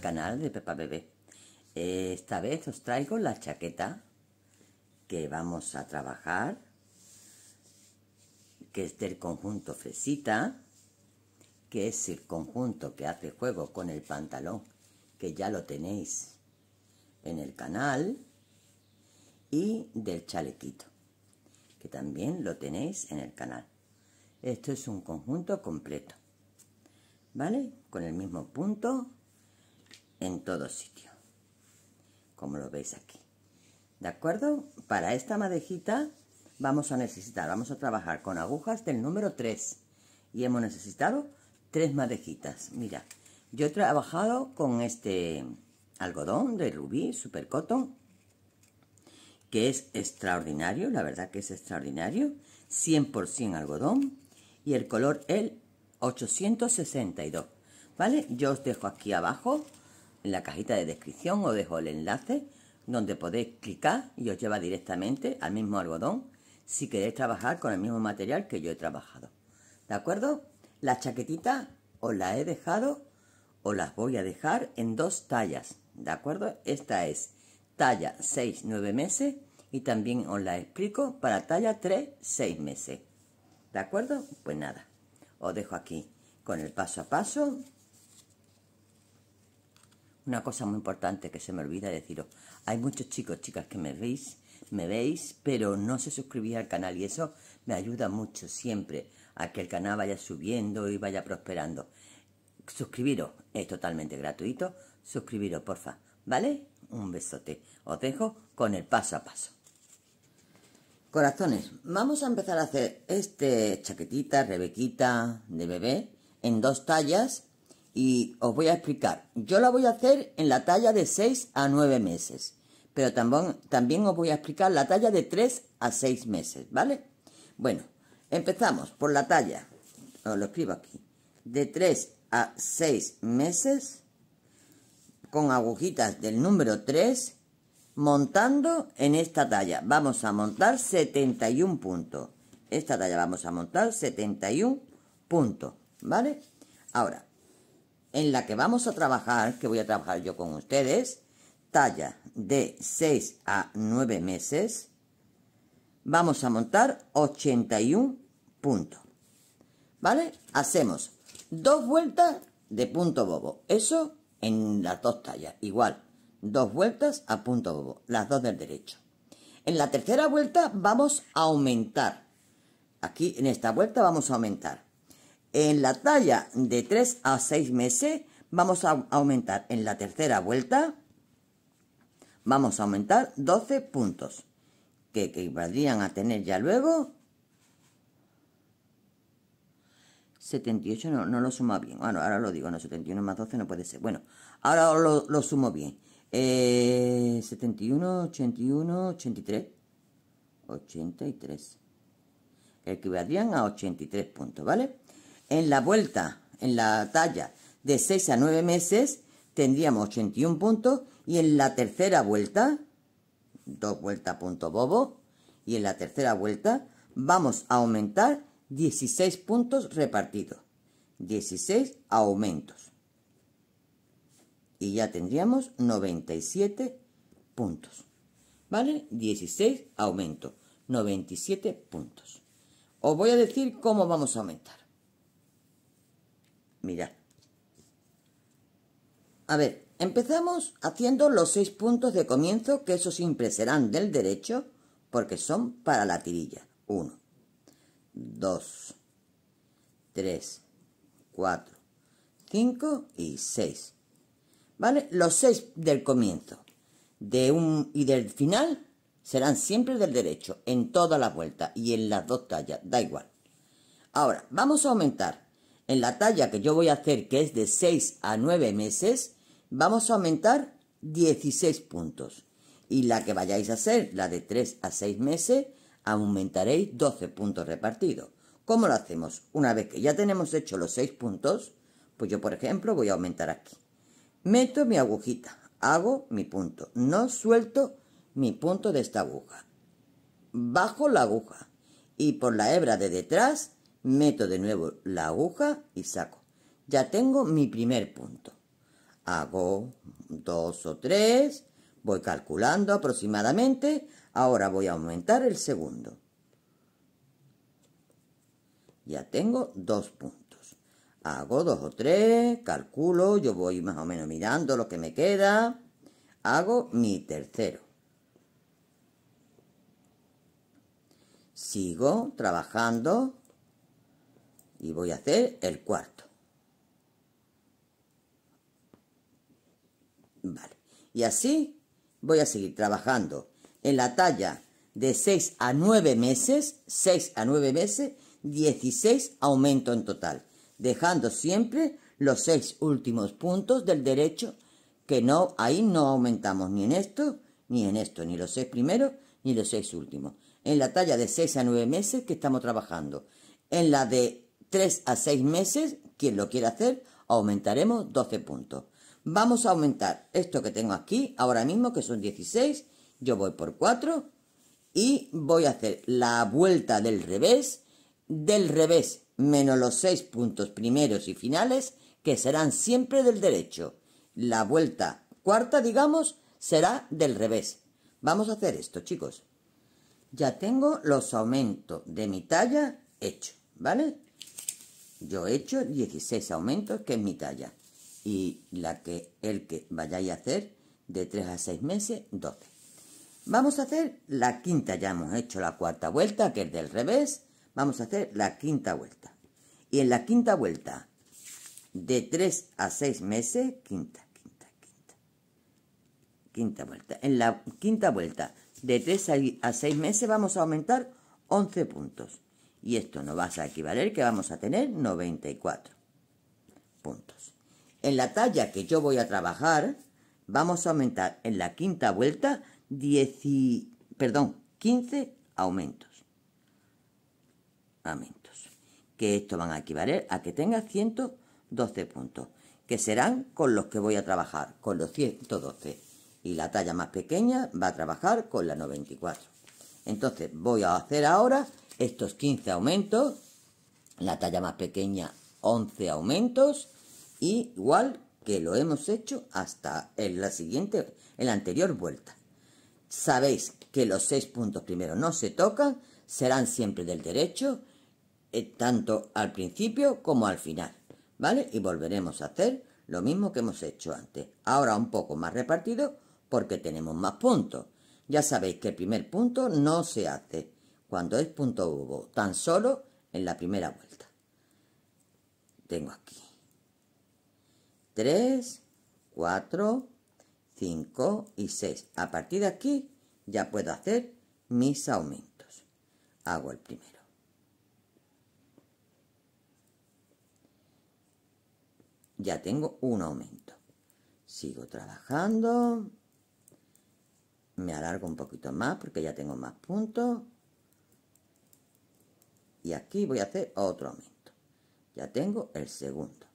canal de Pepa Bebé. Esta vez os traigo la chaqueta que vamos a trabajar, que es del conjunto Fresita, que es el conjunto que hace juego con el pantalón, que ya lo tenéis en el canal, y del chalequito, que también lo tenéis en el canal. Esto es un conjunto completo, ¿vale? Con el mismo punto en todo sitio, como lo veis aquí. ¿De acuerdo? Para esta madejita vamos a necesitar, vamos a trabajar con agujas del número 3 y hemos necesitado tres madejitas. Mira, yo he trabajado con este algodón de rubí, super cotton, que es extraordinario, la verdad que es extraordinario, 100% algodón y el color el 862, ¿vale? Yo os dejo aquí abajo en la cajita de descripción os dejo el enlace donde podéis clicar y os lleva directamente al mismo algodón si queréis trabajar con el mismo material que yo he trabajado. ¿De acuerdo? la chaquetita os la he dejado o las voy a dejar en dos tallas. ¿De acuerdo? Esta es talla 6-9 meses y también os la explico para talla 3-6 meses. ¿De acuerdo? Pues nada, os dejo aquí con el paso a paso una cosa muy importante que se me olvida deciros. Hay muchos chicos, chicas que me veis, me veis, pero no se suscribís al canal y eso me ayuda mucho siempre a que el canal vaya subiendo y vaya prosperando. Suscribiros, es totalmente gratuito. Suscribiros, porfa, ¿vale? Un besote. Os dejo con el paso a paso. Corazones, vamos a empezar a hacer este chaquetita, rebequita de bebé en dos tallas y os voy a explicar. Yo la voy a hacer en la talla de 6 a 9 meses. Pero también, también os voy a explicar la talla de 3 a 6 meses, ¿vale? Bueno, empezamos por la talla. Os lo escribo aquí. De 3 a 6 meses con agujitas del número 3 montando en esta talla. Vamos a montar 71 puntos. Esta talla vamos a montar 71 puntos, ¿vale? Ahora, en la que vamos a trabajar, que voy a trabajar yo con ustedes, talla de 6 a 9 meses, vamos a montar 81 puntos. ¿Vale? Hacemos dos vueltas de punto bobo. Eso en las dos tallas. Igual, dos vueltas a punto bobo, las dos del derecho. En la tercera vuelta vamos a aumentar. Aquí en esta vuelta vamos a aumentar. En la talla de 3 a 6 meses vamos a aumentar en la tercera vuelta, vamos a aumentar 12 puntos, que equivaldrían a tener ya luego 78, no, lo suma bien. Bueno, ahora lo digo, no, 71 más 12 no puede ser. Bueno, ahora lo, sumo bien. 71, 81, 83. 83. que Equivaldrían a 83 puntos, ¿vale? En la vuelta, en la talla de 6 a 9 meses, tendríamos 81 puntos y en la tercera vuelta, dos vueltas punto bobo, y en la tercera vuelta vamos a aumentar 16 puntos repartidos. 16 aumentos. Y ya tendríamos 97 puntos. ¿Vale? 16 aumento. 97 puntos. Os voy a decir cómo vamos a aumentar. Mirad. A ver, empezamos haciendo los seis puntos de comienzo, que eso siempre serán del derecho, porque son para la tirilla. 1, 2, 3, 4, 5 y 6. ¿Vale? Los seis del comienzo de un, y del final serán siempre del derecho, en toda la vuelta y en las dos tallas, da igual. Ahora, vamos a aumentar en la talla que yo voy a hacer, que es de 6 a 9 meses, vamos a aumentar 16 puntos. Y la que vayáis a hacer, la de 3 a 6 meses, aumentaréis 12 puntos repartidos. ¿Cómo lo hacemos? Una vez que ya tenemos hecho los 6 puntos, pues yo, por ejemplo, voy a aumentar aquí. Meto mi agujita, hago mi punto, no suelto mi punto de esta aguja. Bajo la aguja y por la hebra de detrás meto de nuevo la aguja y saco. Ya tengo mi primer punto. Hago dos o tres, voy calculando aproximadamente, ahora voy a aumentar el segundo. Ya tengo dos puntos. Hago dos o tres, calculo, yo voy más o menos mirando lo que me queda. Hago mi tercero. Sigo trabajando y voy a hacer el cuarto. Vale. Y así voy a seguir trabajando en la talla de 6 a 9 meses, 6 a 9 meses, 16 aumento en total, dejando siempre los 6 últimos puntos del derecho, que no, ahí no aumentamos ni en esto, ni en esto, ni los 6 primeros, ni los 6 últimos. En la talla de 6 a 9 meses que estamos trabajando. En la de 3 a 6 meses, quien lo quiera hacer, aumentaremos 12 puntos. Vamos a aumentar esto que tengo aquí, ahora mismo que son 16, yo voy por 4 y voy a hacer la vuelta del revés, del revés menos los 6 puntos primeros y finales, que serán siempre del derecho. La vuelta cuarta, digamos, será del revés. Vamos a hacer esto, chicos. Ya tengo los aumentos de mi talla hecho, ¿vale? Yo he hecho 16 aumentos, que es mi talla. Y la que el que vayáis a hacer, de 3 a 6 meses, 12. Vamos a hacer la quinta, ya hemos hecho la cuarta vuelta, que es del revés. Vamos a hacer la quinta vuelta. Y en la quinta vuelta, de 3 a 6 meses, quinta, quinta, quinta. Quinta vuelta. En la quinta vuelta, de 3 a 6 meses, vamos a aumentar 11 puntos. Y esto nos va a equivaler que vamos a tener 94 puntos. En la talla que yo voy a trabajar, vamos a aumentar en la quinta vuelta 10 perdón, 15 aumentos. Aumentos. Que esto van a equivaler a que tenga 112 puntos, que serán con los que voy a trabajar, con los 112. Y la talla más pequeña va a trabajar con la 94. Entonces voy a hacer ahora estos 15 aumentos, la talla más pequeña 11 aumentos, igual que lo hemos hecho hasta en la siguiente, en la anterior vuelta. Sabéis que los 6 puntos primero no se tocan, serán siempre del derecho, eh, tanto al principio como al final, ¿vale? Y volveremos a hacer lo mismo que hemos hecho antes. Ahora un poco más repartido porque tenemos más puntos. Ya sabéis que el primer punto no se hace, cuando es punto hubo, tan solo en la primera vuelta. Tengo aquí 3, 4, 5 y 6. A partir de aquí ya puedo hacer mis aumentos. Hago el primero. Ya tengo un aumento. Sigo trabajando. Me alargo un poquito más porque ya tengo más puntos y aquí voy a hacer otro aumento ya tengo el segundo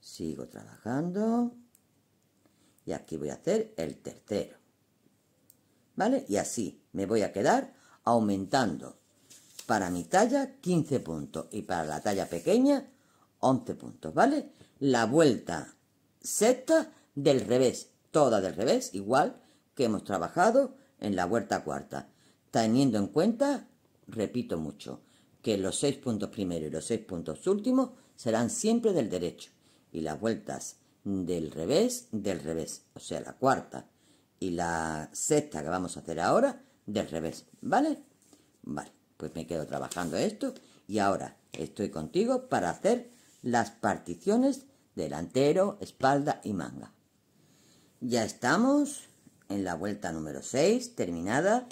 sigo trabajando y aquí voy a hacer el tercero ¿vale? y así me voy a quedar aumentando para mi talla 15 puntos y para la talla pequeña 11 puntos, ¿vale? La vuelta sexta del revés, toda del revés, igual que hemos trabajado en la vuelta cuarta teniendo en cuenta, repito mucho, que los seis puntos primeros y los seis puntos últimos serán siempre del derecho y las vueltas del revés, del revés, o sea, la cuarta y la sexta que vamos a hacer ahora, del revés, ¿vale? Vale, pues me quedo trabajando esto y ahora estoy contigo para hacer las particiones delantero, espalda y manga. Ya estamos en la vuelta número 6, terminada,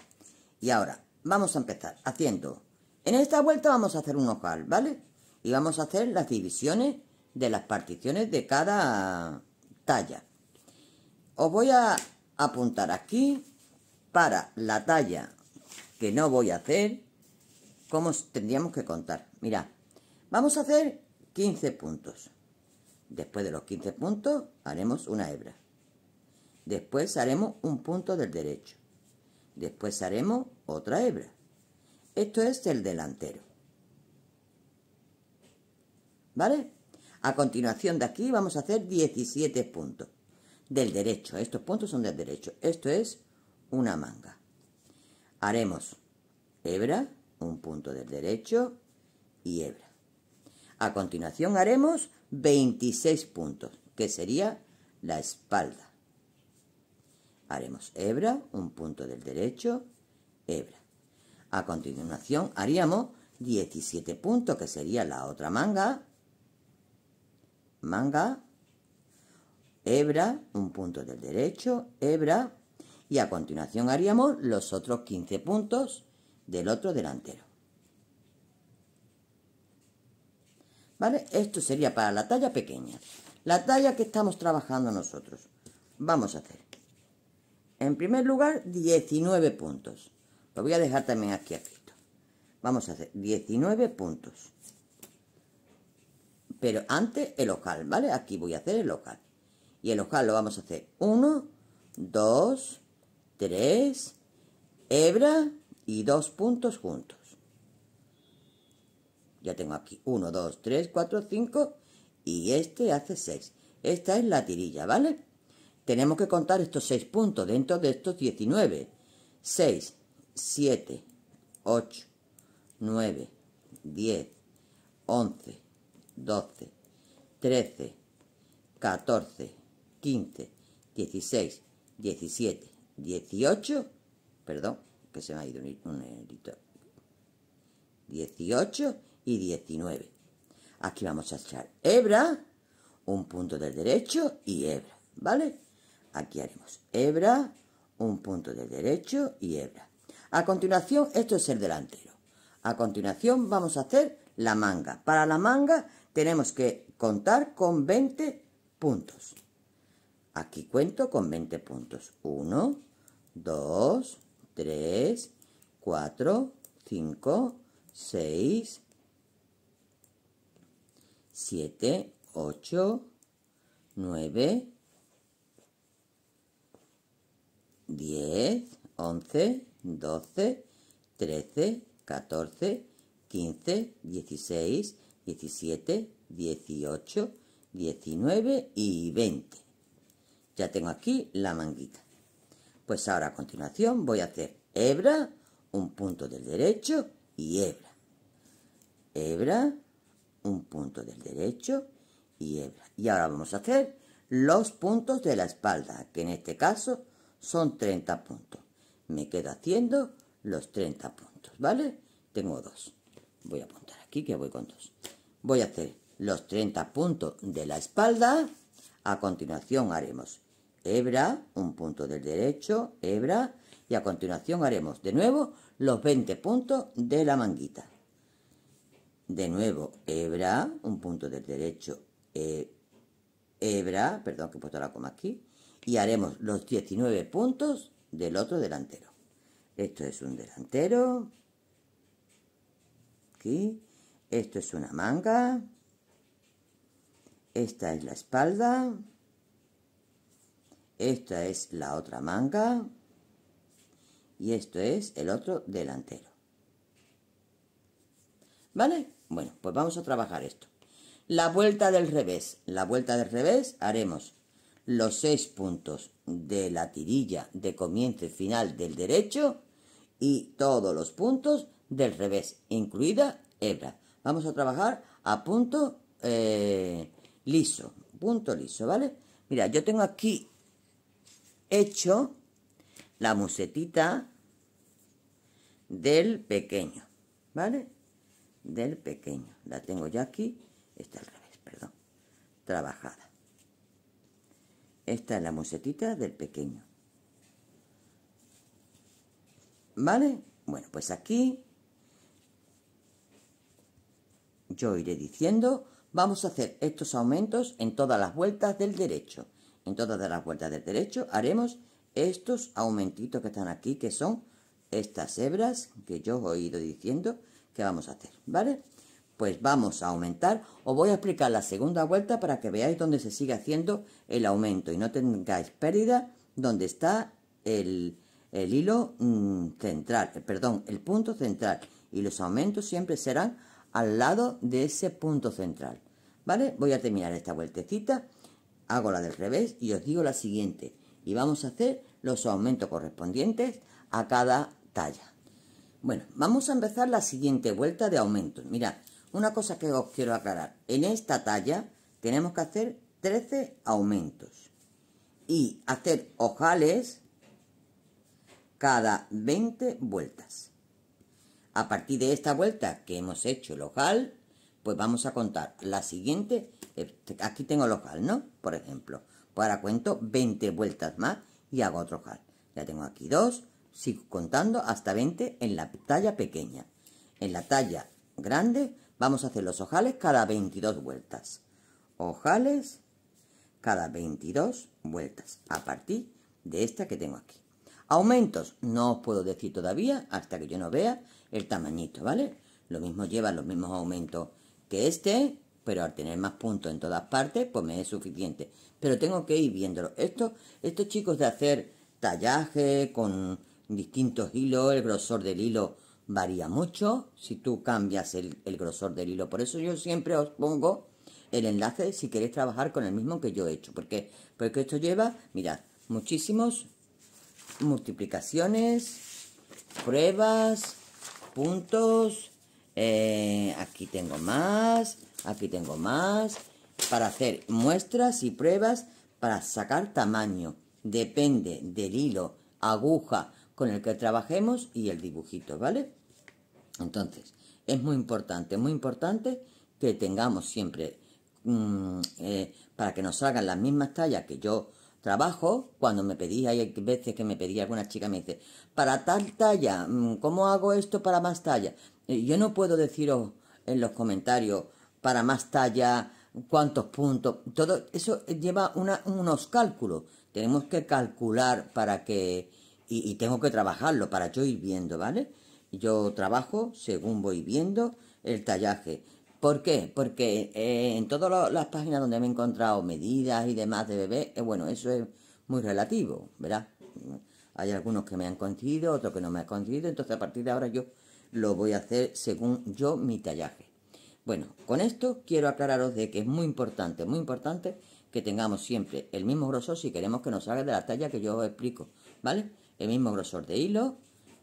y ahora, vamos a empezar haciendo... En esta vuelta vamos a hacer un ojal, ¿vale? Y vamos a hacer las divisiones de las particiones de cada talla. Os voy a apuntar aquí para la talla que no voy a hacer, cómo tendríamos que contar. mira vamos a hacer 15 puntos. Después de los 15 puntos haremos una hebra. Después haremos un punto del derecho. Después haremos otra hebra. Esto es el delantero. ¿Vale? A continuación de aquí vamos a hacer 17 puntos del derecho. Estos puntos son del derecho. Esto es una manga. Haremos hebra, un punto del derecho y hebra. A continuación haremos 26 puntos, que sería la espalda. Haremos hebra, un punto del derecho hebra. A continuación haríamos 17 puntos, que sería la otra manga, manga, hebra, un punto del derecho, hebra, y a continuación haríamos los otros 15 puntos del otro delantero. ¿Vale? Esto sería para la talla pequeña. La talla que estamos trabajando nosotros. Vamos a hacer. En primer lugar, 19 puntos. Lo voy a dejar también aquí escrito. Vamos a hacer 19 puntos. Pero antes el local, ¿vale? Aquí voy a hacer el local. Y el local lo vamos a hacer 1, 2, 3, hebra y dos puntos juntos. Ya tengo aquí 1, 2, 3, 4, 5 y este hace 6. Esta es la tirilla, ¿vale? Tenemos que contar estos 6 puntos dentro de estos 19. 6 7, 8, 9, 10, 11, 12, 13, 14, 15, 16, 17, 18, perdón, que se me ha ido un, un, 18 y 19. Aquí vamos a echar hebra, un punto del derecho y hebra, ¿vale? Aquí haremos hebra, un punto del derecho y hebra. A continuación, esto es el delantero. A continuación vamos a hacer la manga. Para la manga tenemos que contar con 20 puntos. Aquí cuento con 20 puntos. 1, 2, 3, 4, 5, 6, 7, 8, 9, 10, 11, 12, 13, 14, 15, 16, 17, 18, 19 y 20. Ya tengo aquí la manguita. Pues ahora a continuación voy a hacer hebra, un punto del derecho y hebra. Hebra, un punto del derecho y hebra. Y ahora vamos a hacer los puntos de la espalda, que en este caso son 30 puntos me queda haciendo los 30 puntos, ¿vale? Tengo dos. Voy a apuntar aquí que voy con dos. Voy a hacer los 30 puntos de la espalda. A continuación haremos hebra, un punto del derecho, hebra. Y a continuación haremos de nuevo los 20 puntos de la manguita. De nuevo hebra, un punto del derecho, hebra, perdón que he puesto la coma aquí. Y haremos los 19 puntos del otro delantero. Esto es un delantero. Aquí. Esto es una manga. Esta es la espalda. Esta es la otra manga. Y esto es el otro delantero. ¿Vale? Bueno, pues vamos a trabajar esto. La vuelta del revés. La vuelta del revés haremos los seis puntos de la tirilla de comienzo y final del derecho y todos los puntos del revés, incluida hebra. Vamos a trabajar a punto eh, liso, punto liso, ¿vale? Mira, yo tengo aquí hecho la musetita del pequeño, ¿vale? Del pequeño. La tengo ya aquí, está al revés, perdón, trabajada. Esta es la musetita del pequeño. ¿Vale? Bueno, pues aquí yo iré diciendo, vamos a hacer estos aumentos en todas las vueltas del derecho. En todas las vueltas del derecho haremos estos aumentitos que están aquí, que son estas hebras que yo os he ido diciendo que vamos a hacer, ¿vale? Pues vamos a aumentar. Os voy a explicar la segunda vuelta para que veáis dónde se sigue haciendo el aumento y no tengáis pérdida donde está el, hilo mm, central, eh, perdón, el punto central. Y los aumentos siempre serán al lado de ese punto central. ¿Vale? Voy a terminar esta vueltecita. Hago la del revés y os digo la siguiente. Y vamos a hacer los aumentos correspondientes a cada talla. Bueno, vamos a empezar la siguiente vuelta de aumentos. Mirad, una cosa que os quiero aclarar. En esta talla tenemos que hacer 13 aumentos. Y hacer ojales cada 20 vueltas. A partir de esta vuelta que hemos hecho el ojal, pues vamos a contar la siguiente. Eh, aquí tengo el ojal, ¿no? Por ejemplo. Pues ahora cuento 20 vueltas más y hago otro ojal. Ya tengo aquí dos. Sigo contando hasta 20 en la talla pequeña. En la talla grande Vamos a hacer los ojales cada 22 vueltas. Ojales cada 22 vueltas a partir de esta que tengo aquí. Aumentos, no os puedo decir todavía hasta que yo no vea el tamañito, ¿vale? Lo mismo lleva los mismos aumentos que este, pero al tener más puntos en todas partes, pues me es suficiente. Pero tengo que ir viéndolo. Esto, estos chicos de hacer tallaje con distintos hilos, el grosor del hilo varía mucho si tú cambias el, grosor del hilo. Por eso yo siempre os pongo el enlace si queréis trabajar con el mismo que yo he hecho. porque Porque esto lleva, mirad, muchísimos multiplicaciones, pruebas, puntos. Eh, aquí tengo más, aquí tengo más. Para hacer muestras y pruebas para sacar tamaño. Depende del hilo, aguja, con el que trabajemos y el dibujito, ¿vale? Entonces, es muy importante, muy importante que tengamos siempre, mm, eh, para que nos hagan las mismas tallas que yo trabajo, cuando me pedía, hay veces que me pedía alguna chica, me dice, para tal talla, mm, ¿cómo hago esto para más talla? Yo no puedo deciros en los comentarios, para más talla, cuántos puntos, todo eso lleva unos cálculos. Tenemos que calcular para que, y tengo que trabajarlo para yo ir viendo, ¿vale? Yo trabajo según voy viendo el tallaje. ¿Por qué? Porque eh, en todas las páginas donde me he encontrado medidas y demás de bebé, eh, bueno, eso es muy relativo, ¿verdad? Hay algunos que me han coincidido, otros que no me han coincidido, entonces a partir de ahora yo lo voy a hacer según yo mi tallaje. Bueno, con esto quiero aclararos de que es muy importante, muy importante que tengamos siempre el mismo grosor si queremos que nos salga de la talla que yo os explico, ¿vale? El mismo grosor de hilo,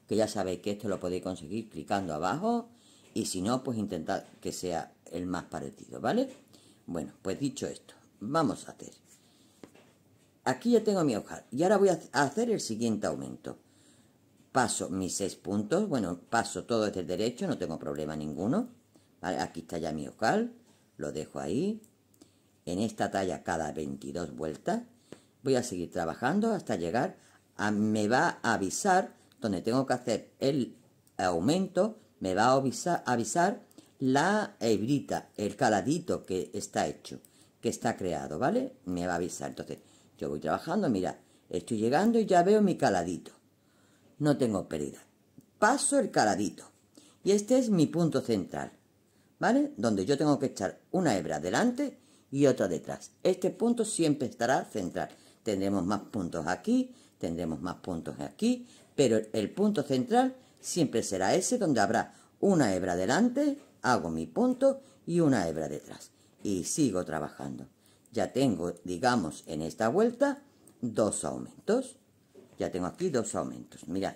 que ya sabéis que esto lo podéis conseguir clicando abajo y si no, pues intentad que sea el más parecido, ¿vale? Bueno, pues dicho esto, vamos a hacer. Aquí ya tengo mi hoja y ahora voy a hacer el siguiente aumento. Paso mis seis puntos, bueno, paso todo el derecho, no tengo problema ninguno. Aquí está ya mi ojal, lo dejo ahí. En esta talla cada 22 vueltas. Voy a seguir trabajando hasta llegar a... Me va a avisar donde tengo que hacer el aumento, me va a avisar, la hebrita, el caladito que está hecho, que está creado, ¿vale? Me va a avisar. Entonces, yo voy trabajando, mira, estoy llegando y ya veo mi caladito. No tengo pérdida. Paso el caladito. Y este es mi punto central, ¿vale? Donde yo tengo que echar una hebra delante y otra detrás. Este punto siempre estará central. Tendremos más puntos aquí, tendremos más puntos aquí, pero el punto central siempre será ese donde habrá una hebra delante, hago mi punto y una hebra detrás. Y sigo trabajando. Ya tengo, digamos, en esta vuelta dos aumentos. Ya tengo aquí dos aumentos. Mirad,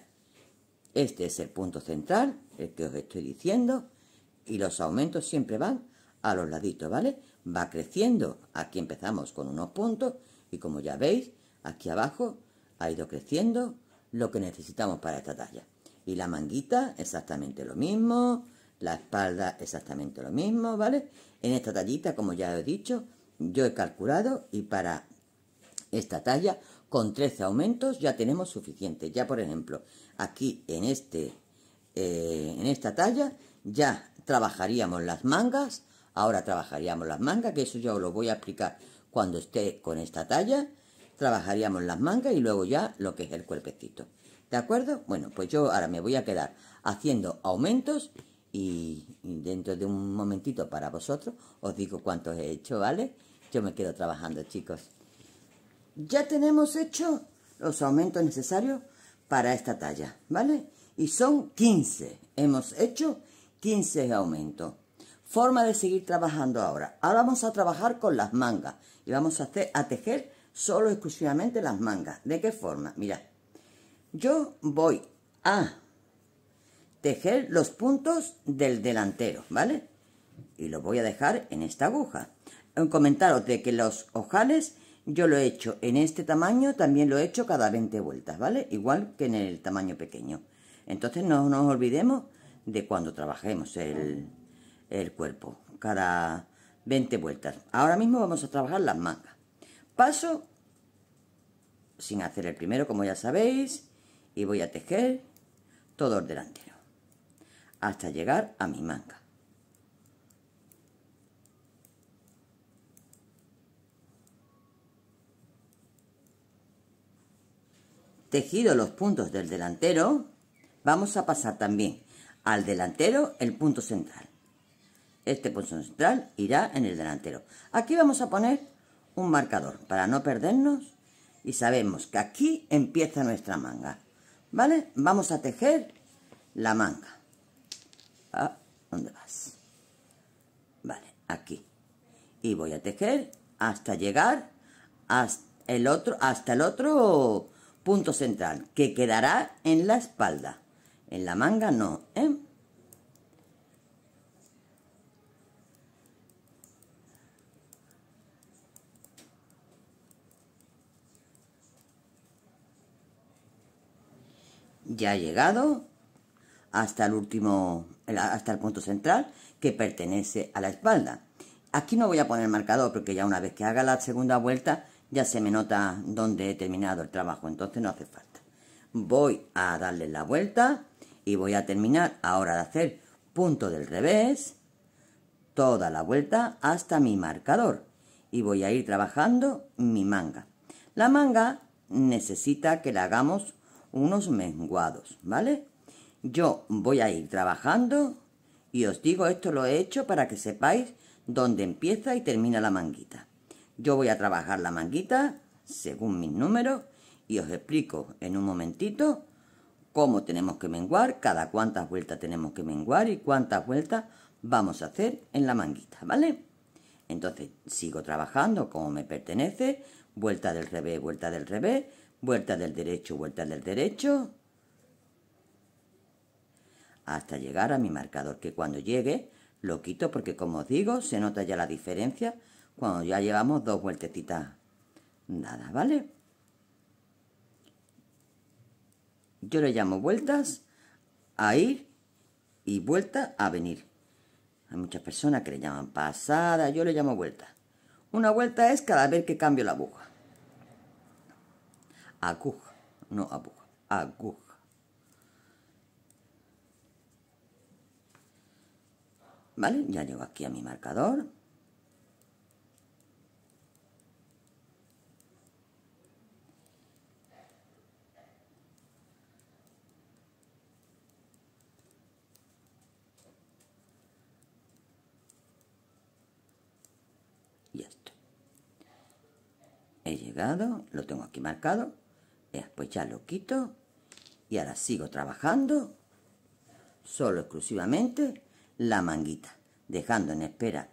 este es el punto central, el que os estoy diciendo, y los aumentos siempre van a los laditos, ¿vale? Va creciendo. Aquí empezamos con unos puntos y como ya veis, aquí abajo ha ido creciendo lo que necesitamos para esta talla. Y la manguita, exactamente lo mismo. La espalda, exactamente lo mismo, ¿vale? En esta tallita, como ya he dicho, yo he calculado y para esta talla, con 13 aumentos ya tenemos suficiente. Ya, por ejemplo, aquí en, este, eh, en esta talla ya trabajaríamos las mangas. Ahora trabajaríamos las mangas, que eso yo lo voy a explicar cuando esté con esta talla trabajaríamos las mangas y luego ya lo que es el cuerpecito. ¿De acuerdo? Bueno, pues yo ahora me voy a quedar haciendo aumentos y dentro de un momentito para vosotros os digo cuántos he hecho, ¿vale? Yo me quedo trabajando, chicos. Ya tenemos hecho los aumentos necesarios para esta talla, ¿vale? Y son 15. Hemos hecho 15 aumentos. Forma de seguir trabajando ahora. Ahora vamos a trabajar con las mangas y vamos a, hacer, a tejer solo exclusivamente las mangas. ¿De qué forma? Mira, yo voy a tejer los puntos del delantero, ¿vale? Y lo voy a dejar en esta aguja. Comentaros de que los ojales yo lo he hecho en este tamaño, también lo he hecho cada 20 vueltas, ¿vale? Igual que en el tamaño pequeño. Entonces no nos olvidemos de cuando trabajemos el, el cuerpo, cada 20 vueltas. Ahora mismo vamos a trabajar las mangas paso sin hacer el primero como ya sabéis y voy a tejer todo el delantero hasta llegar a mi manga tejido los puntos del delantero vamos a pasar también al delantero el punto central este punto central irá en el delantero aquí vamos a poner un marcador para no perdernos y sabemos que aquí empieza nuestra manga. ¿Vale? Vamos a tejer la manga. Ah, ¿Dónde vas? Vale, aquí. Y voy a tejer hasta llegar hasta el otro, hasta el otro punto central, que quedará en la espalda. En la manga no, ¿eh? ya ha llegado hasta el último, hasta el punto central que pertenece a la espalda. Aquí no voy a poner marcador porque ya una vez que haga la segunda vuelta ya se me nota dónde he terminado el trabajo, entonces no hace falta. Voy a darle la vuelta y voy a terminar ahora de hacer punto del revés, toda la vuelta hasta mi marcador y voy a ir trabajando mi manga. La manga necesita que la hagamos unos menguados, ¿vale? Yo voy a ir trabajando y os digo, esto lo he hecho para que sepáis dónde empieza y termina la manguita. Yo voy a trabajar la manguita según mis números y os explico en un momentito cómo tenemos que menguar, cada cuántas vueltas tenemos que menguar y cuántas vueltas vamos a hacer en la manguita, ¿vale? Entonces sigo trabajando como me pertenece, vuelta del revés, vuelta del revés, vuelta del derecho, vuelta del derecho, hasta llegar a mi marcador, que cuando llegue lo quito porque como os digo, se nota ya la diferencia cuando ya llevamos dos vueltecitas nada, ¿vale? Yo le llamo vueltas a ir y vuelta a venir. Hay muchas personas que le llaman pasada, yo le llamo vuelta. Una vuelta es cada vez que cambio la aguja aguja, no aguja, aguja. ¿Vale? Ya llego aquí a mi marcador. Y esto. He llegado, lo tengo aquí marcado, pues ya lo quito y ahora sigo trabajando solo exclusivamente la manguita, dejando en espera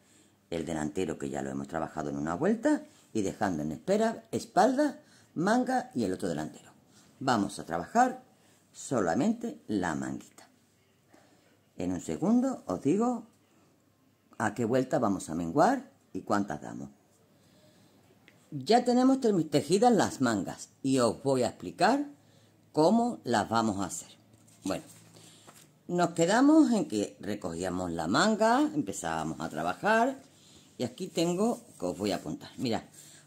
el delantero que ya lo hemos trabajado en una vuelta y dejando en espera espalda, manga y el otro delantero. Vamos a trabajar solamente la manguita. En un segundo os digo a qué vuelta vamos a menguar y cuántas damos. Ya tenemos tejidas las mangas y os voy a explicar cómo las vamos a hacer. Bueno, nos quedamos en que recogíamos la manga, empezábamos a trabajar y aquí tengo que os voy a apuntar. Mira,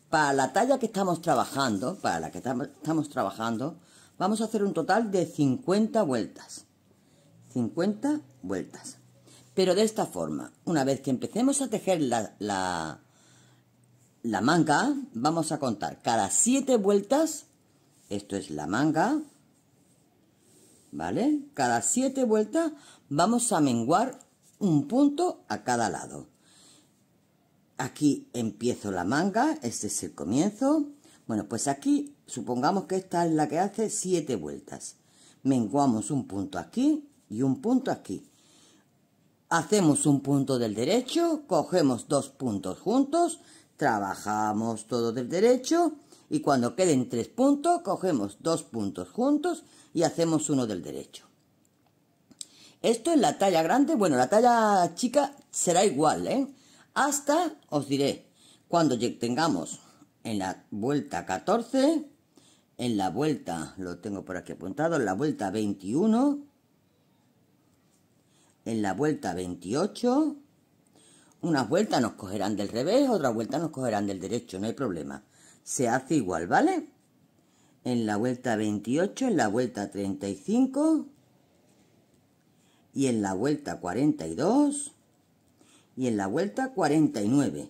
para la talla que estamos trabajando, para la que estamos trabajando, vamos a hacer un total de 50 vueltas. 50 vueltas. Pero de esta forma, una vez que empecemos a tejer la la manga, vamos a contar cada siete vueltas, esto es la manga, ¿vale? Cada siete vueltas vamos a menguar un punto a cada lado. Aquí empiezo la manga, este es el comienzo. Bueno, pues aquí supongamos que esta es la que hace siete vueltas. Menguamos un punto aquí y un punto aquí. Hacemos un punto del derecho, cogemos dos puntos juntos, Trabajamos todo del derecho y cuando queden tres puntos, cogemos dos puntos juntos y hacemos uno del derecho. Esto es la talla grande, bueno, la talla chica será igual, ¿eh? Hasta, os diré, cuando tengamos en la vuelta 14, en la vuelta, lo tengo por aquí apuntado, en la vuelta 21, en la vuelta 28, una vueltas nos cogerán del revés, otra vuelta nos cogerán del derecho, no hay problema. Se hace igual, ¿vale? En la vuelta 28, en la vuelta 35 y en la vuelta 42 y en la vuelta 49.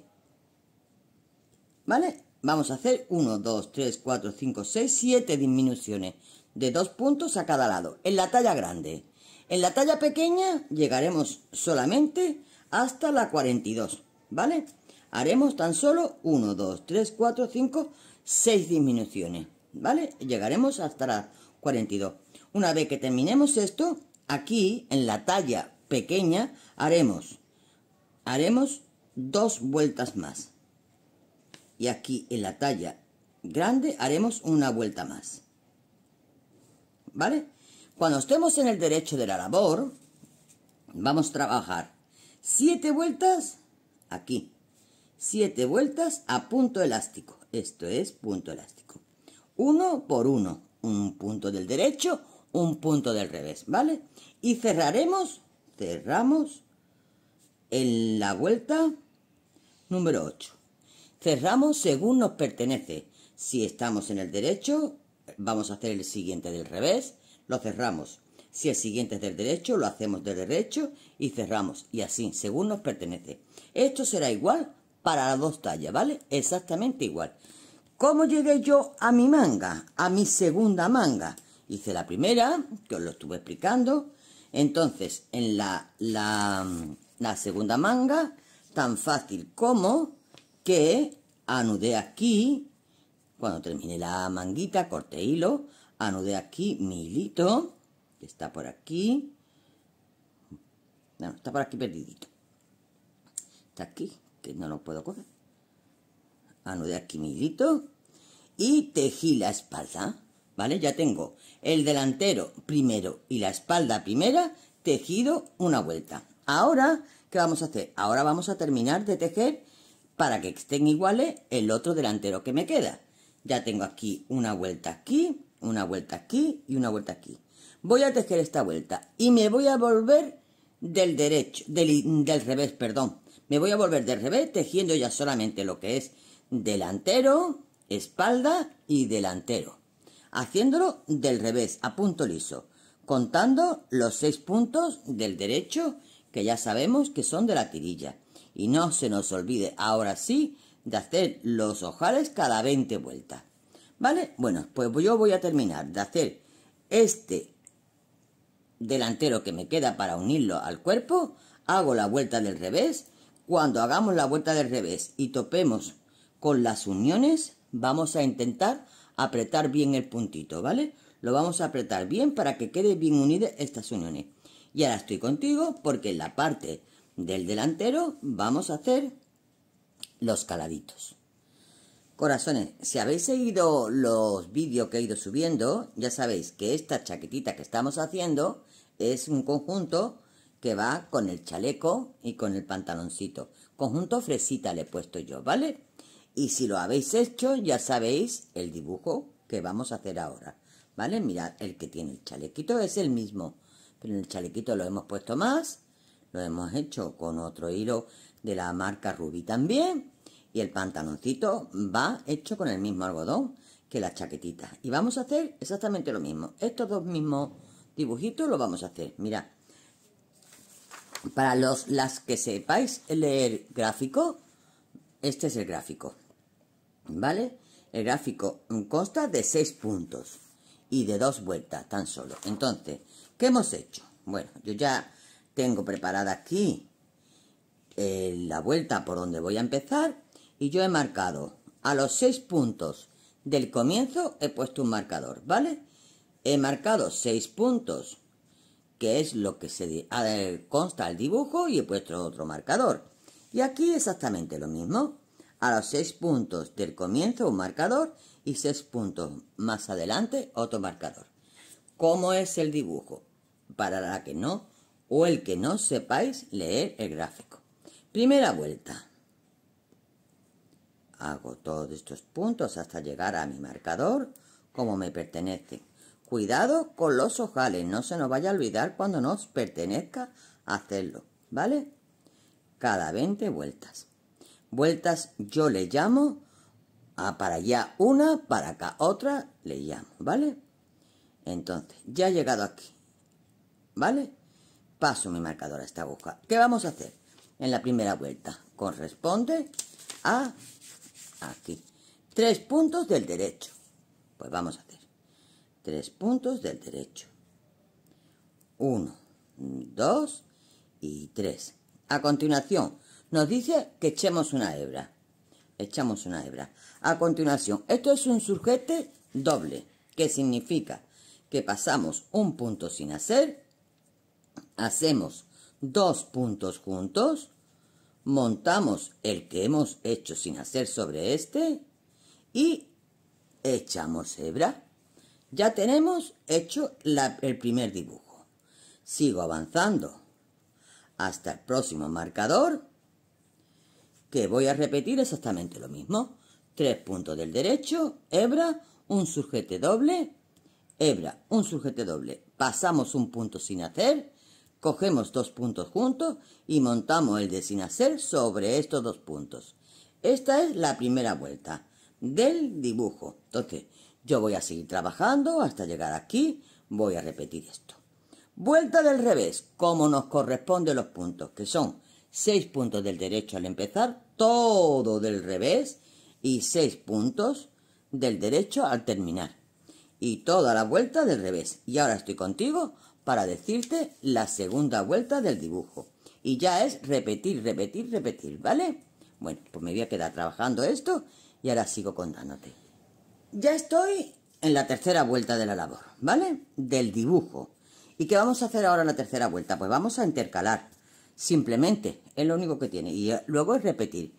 ¿Vale? Vamos a hacer 1, 2, 3, 4, 5, 6, 7 disminuciones de dos puntos a cada lado, en la talla grande. En la talla pequeña llegaremos solamente hasta la 42, ¿vale? Haremos tan solo 1, 2, 3, 4, 5, 6 disminuciones, ¿vale? Llegaremos hasta la 42. Una vez que terminemos esto, aquí en la talla pequeña haremos, haremos dos vueltas más. Y aquí en la talla grande haremos una vuelta más. ¿Vale? Cuando estemos en el derecho de la labor, vamos a trabajar Siete vueltas aquí. Siete vueltas a punto elástico. Esto es punto elástico. Uno por uno. Un punto del derecho, un punto del revés, ¿vale? Y cerraremos, cerramos en la vuelta número 8. Cerramos según nos pertenece. Si estamos en el derecho, vamos a hacer el siguiente del revés, lo cerramos si el siguiente es del derecho, lo hacemos del derecho y cerramos, y así, según nos pertenece. Esto será igual para las dos tallas, ¿vale? Exactamente igual. ¿Cómo llegué yo a mi manga? A mi segunda manga. Hice la primera, que os lo estuve explicando. Entonces, en la, la, segunda manga, tan fácil como que anudé aquí, cuando terminé la manguita, corté hilo, anudé aquí mi hilito, está por aquí. No, está por aquí perdidito. Está aquí, que no lo puedo coger. Anudé ah, aquí mi hilito y tejí la espalda, ¿vale? Ya tengo el delantero primero y la espalda primera tejido una vuelta. Ahora, ¿qué vamos a hacer? Ahora vamos a terminar de tejer para que estén iguales el otro delantero que me queda. Ya tengo aquí una vuelta aquí, una vuelta aquí y una vuelta aquí voy a tejer esta vuelta y me voy a volver del derecho, del, revés, perdón. Me voy a volver del revés tejiendo ya solamente lo que es delantero, espalda y delantero. Haciéndolo del revés, a punto liso, contando los seis puntos del derecho que ya sabemos que son de la tirilla. Y no se nos olvide ahora sí de hacer los ojales cada 20 vueltas. ¿Vale? Bueno, pues yo voy a terminar de hacer este delantero que me queda para unirlo al cuerpo, hago la vuelta del revés. Cuando hagamos la vuelta del revés y topemos con las uniones, vamos a intentar apretar bien el puntito, ¿vale? Lo vamos a apretar bien para que quede bien unidas estas uniones. Y ahora estoy contigo porque en la parte del delantero vamos a hacer los caladitos. Corazones, si habéis seguido los vídeos que he ido subiendo, ya sabéis que esta chaquetita que estamos haciendo es un conjunto que va con el chaleco y con el pantaloncito. Conjunto fresita le he puesto yo, ¿vale? Y si lo habéis hecho, ya sabéis el dibujo que vamos a hacer ahora, ¿vale? Mirad, el que tiene el chalequito es el mismo, pero en el chalequito lo hemos puesto más, lo hemos hecho con otro hilo de la marca Ruby también, y el pantaloncito va hecho con el mismo algodón que la chaquetita. Y vamos a hacer exactamente lo mismo. Estos dos mismos dibujitos lo vamos a hacer. mira Para los, las que sepáis leer gráfico, este es el gráfico. ¿Vale? El gráfico consta de seis puntos y de dos vueltas tan solo. Entonces, ¿qué hemos hecho? Bueno, yo ya tengo preparada aquí eh, la vuelta por donde voy a empezar y yo he marcado a los seis puntos del comienzo he puesto un marcador, ¿vale? He marcado seis puntos, que es lo que se consta el dibujo, y he puesto otro marcador. Y aquí exactamente lo mismo. A los seis puntos del comienzo un marcador y seis puntos más adelante otro marcador. ¿Cómo es el dibujo? Para la que no o el que no sepáis leer el gráfico. Primera vuelta. Hago todos estos puntos hasta llegar a mi marcador como me pertenece. Cuidado con los ojales, no se nos vaya a olvidar cuando nos pertenezca hacerlo, ¿vale? Cada 20 vueltas. Vueltas yo le llamo a para allá una, para acá otra, le llamo, ¿vale? Entonces, ya he llegado aquí, ¿vale? Paso mi marcador a esta aguja. ¿Qué vamos a hacer? En la primera vuelta corresponde a aquí. Tres puntos del derecho. Pues vamos a hacer. Tres puntos del derecho. Uno, dos y tres. A continuación, nos dice que echemos una hebra. Echamos una hebra. A continuación, esto es un sujete doble, que significa que pasamos un punto sin hacer, hacemos dos puntos juntos, montamos el que hemos hecho sin hacer sobre este y echamos hebra. Ya tenemos hecho el primer dibujo. Sigo avanzando hasta el próximo marcador, que voy a repetir exactamente lo mismo. Tres puntos del derecho, hebra, un sujete doble, hebra, un sujete doble. Pasamos un punto sin hacer, Cogemos dos puntos juntos y montamos el de sin hacer sobre estos dos puntos. Esta es la primera vuelta del dibujo. Entonces, yo voy a seguir trabajando hasta llegar aquí. Voy a repetir esto. Vuelta del revés, como nos corresponde los puntos, que son seis puntos del derecho al empezar, todo del revés, y seis puntos del derecho al terminar. Y toda la vuelta del revés. Y ahora estoy contigo para decirte la segunda vuelta del dibujo. Y ya es repetir, repetir, repetir, ¿vale? Bueno, pues me voy a quedar trabajando esto y ahora sigo contándote. Ya estoy en la tercera vuelta de la labor, ¿vale? Del dibujo. ¿Y qué vamos a hacer ahora en la tercera vuelta? Pues vamos a intercalar. Simplemente, es lo único que tiene. Y eh, luego es repetir.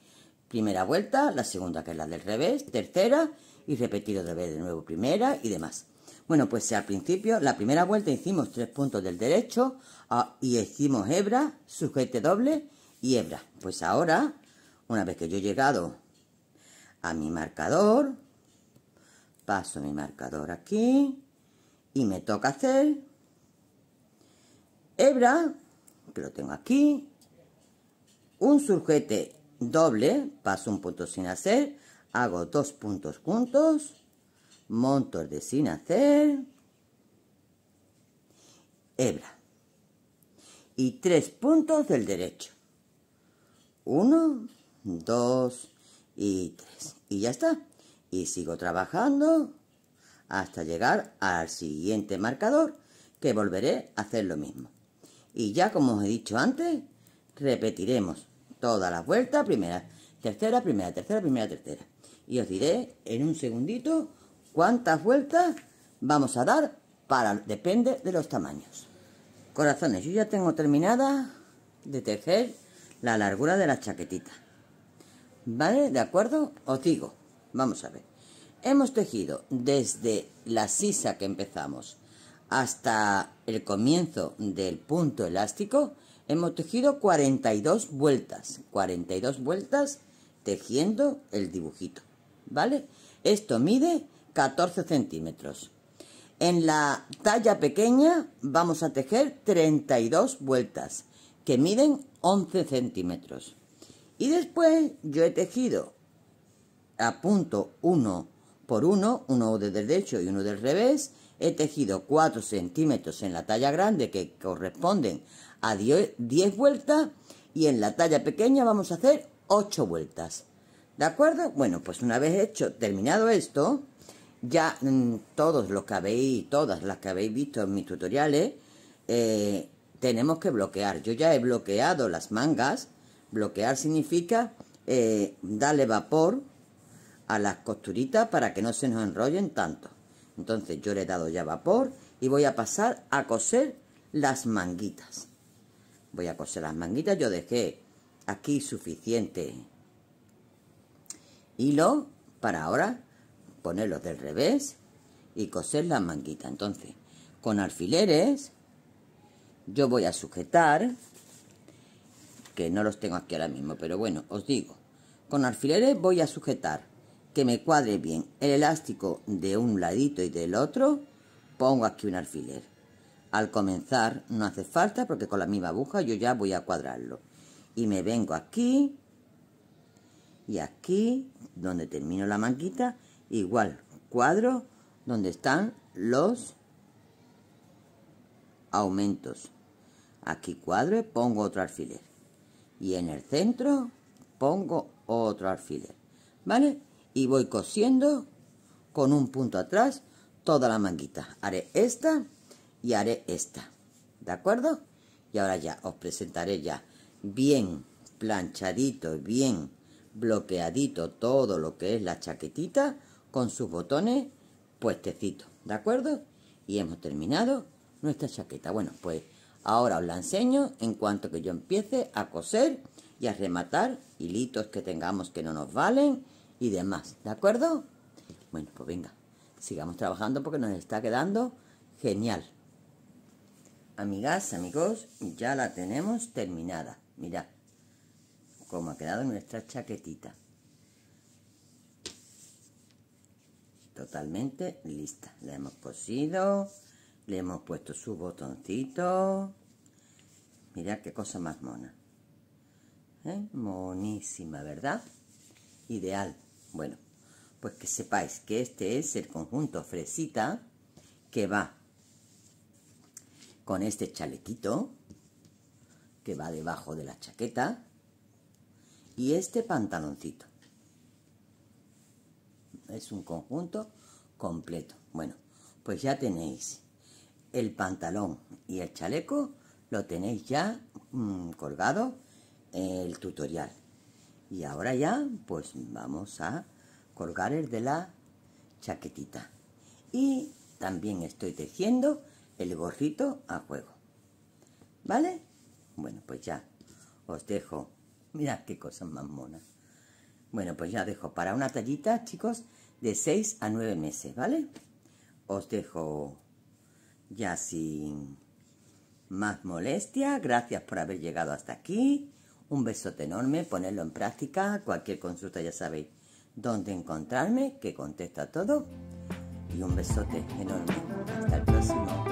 Primera vuelta, la segunda que es la del revés, tercera y repetir otra vez de nuevo primera y demás. Bueno, pues al principio, la primera vuelta hicimos tres puntos del derecho ah, y hicimos hebra, sujete doble y hebra. Pues ahora, una vez que yo he llegado a mi marcador, paso mi marcador aquí y me toca hacer hebra, que lo tengo aquí, un sujete doble, paso un punto sin hacer, hago dos puntos juntos montos de sin hacer, hebra y tres puntos del derecho. Uno, dos y tres. Y ya está. Y sigo trabajando hasta llegar al siguiente marcador que volveré a hacer lo mismo. Y ya como os he dicho antes, repetiremos todas las vueltas, primera, tercera, primera, tercera, primera, tercera. Y os diré en un segundito cuántas vueltas vamos a dar para depende de los tamaños corazones yo ya tengo terminada de tejer la largura de la chaquetita vale de acuerdo os digo vamos a ver hemos tejido desde la sisa que empezamos hasta el comienzo del punto elástico hemos tejido 42 vueltas 42 vueltas tejiendo el dibujito vale esto mide 14 centímetros. En la talla pequeña vamos a tejer 32 vueltas que miden 11 centímetros. Y después yo he tejido a punto 1 por 1, uno de derecho y uno del revés, he tejido 4 centímetros en la talla grande que corresponden a 10 vueltas y en la talla pequeña vamos a hacer 8 vueltas. ¿De acuerdo? Bueno, pues una vez hecho, terminado esto, ya todos los que habéis, todas las que habéis visto en mis tutoriales, eh, tenemos que bloquear. Yo ya he bloqueado las mangas. Bloquear significa eh, darle vapor a las costuritas para que no se nos enrollen tanto. Entonces yo le he dado ya vapor y voy a pasar a coser las manguitas. Voy a coser las manguitas. Yo dejé aquí suficiente hilo para ahora ponerlos del revés y coser la manguita. Entonces, con alfileres yo voy a sujetar, que no los tengo aquí ahora mismo, pero bueno, os digo, con alfileres voy a sujetar que me cuadre bien el elástico de un ladito y del otro, pongo aquí un alfiler. Al comenzar no hace falta porque con la misma aguja yo ya voy a cuadrarlo. Y me vengo aquí y aquí, donde termino la manguita, igual cuadro donde están los aumentos. Aquí cuadro pongo otro alfiler. Y en el centro pongo otro alfiler. ¿Vale? Y voy cosiendo con un punto atrás toda la manguita. Haré esta y haré esta. ¿De acuerdo? Y ahora ya os presentaré ya bien planchadito, bien bloqueadito todo lo que es la chaquetita con sus botones puestecitos, ¿de acuerdo? Y hemos terminado nuestra chaqueta. Bueno, pues ahora os la enseño en cuanto que yo empiece a coser y a rematar hilitos que tengamos que no nos valen y demás, ¿de acuerdo? Bueno, pues venga, sigamos trabajando porque nos está quedando genial. Amigas, amigos, ya la tenemos terminada. Mirad cómo ha quedado nuestra chaquetita. totalmente lista. La hemos cosido, le hemos puesto su botoncito. Mirad qué cosa más mona. ¿Eh? Monísima, ¿verdad? Ideal. Bueno, pues que sepáis que este es el conjunto fresita que va con este chalequito que va debajo de la chaqueta y este pantaloncito es un conjunto completo. Bueno, pues ya tenéis el pantalón y el chaleco, lo tenéis ya colgado mm, colgado el tutorial. Y ahora ya, pues vamos a colgar el de la chaquetita. Y también estoy tejiendo el gorrito a juego. ¿Vale? Bueno, pues ya os dejo. Mirad qué cosas más monas. Bueno, pues ya dejo para una tallita, chicos, de 6 a 9 meses, ¿vale? Os dejo ya sin más molestia. Gracias por haber llegado hasta aquí. Un besote enorme, ponerlo en práctica. Cualquier consulta ya sabéis dónde encontrarme, que contesta todo. Y un besote enorme. Hasta el próximo.